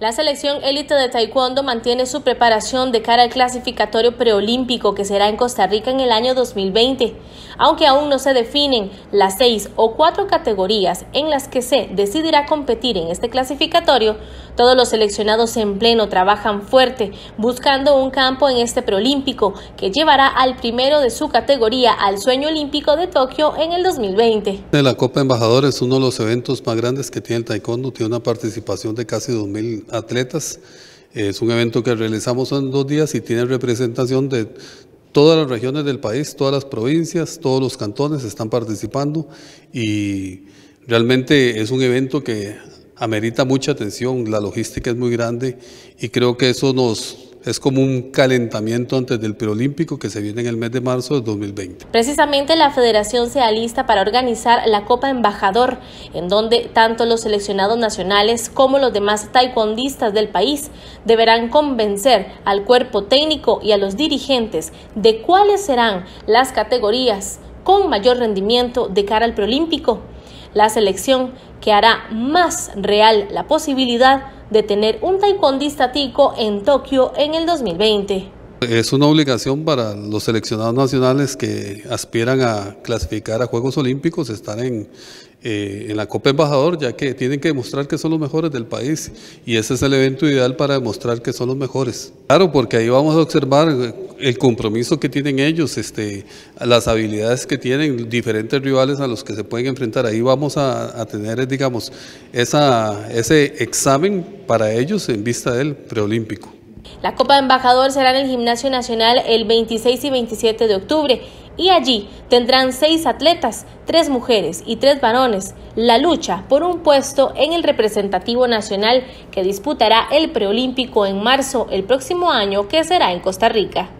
La selección élite de taekwondo mantiene su preparación de cara al clasificatorio preolímpico que será en Costa Rica en el año 2020, aunque aún no se definen las seis o cuatro categorías en las que se decidirá competir en este clasificatorio. Todos los seleccionados en pleno trabajan fuerte buscando un campo en este preolímpico que llevará al primero de su categoría al sueño olímpico de Tokio en el 2020. La Copa Embajadores es uno de los eventos más grandes que tiene el taekwondo, tiene una participación de casi 2000 atletas. Es un evento que realizamos en dos días y tiene representación de todas las regiones del país, todas las provincias, todos los cantones están participando y realmente es un evento que amerita mucha atención, la logística es muy grande y creo que eso nos, es como un calentamiento antes del preolímpico que se viene en el mes de marzo de 2020. Precisamente la federación se alista para organizar la Copa Embajador, en donde tanto los seleccionados nacionales como los demás taekwondistas del país deberán convencer al cuerpo técnico y a los dirigentes de cuáles serán las categorías con mayor rendimiento de cara al preolímpico. La selección que hará más real la posibilidad de tener un taekwondista tico en Tokio en el 2020. Es una obligación para los seleccionados nacionales que aspiran a clasificar a Juegos Olímpicos estar eh, en, la Copa Embajador, ya que tienen que demostrar que son los mejores del país y ese es el evento ideal para demostrar que son los mejores. Claro, porque ahí vamos a observar eh, el compromiso que tienen ellos, este, las habilidades que tienen, diferentes rivales a los que se pueden enfrentar. Ahí vamos a, a tener, eh, digamos, esa, ese examen para ellos en vista del preolímpico. La Copa de Embajador será en el Gimnasio Nacional el 26 y 27 de octubre y allí tendrán seis atletas, tres mujeres y tres varones, la lucha por un puesto en el representativo nacional que disputará el preolímpico en marzo el próximo año que será en Costa Rica.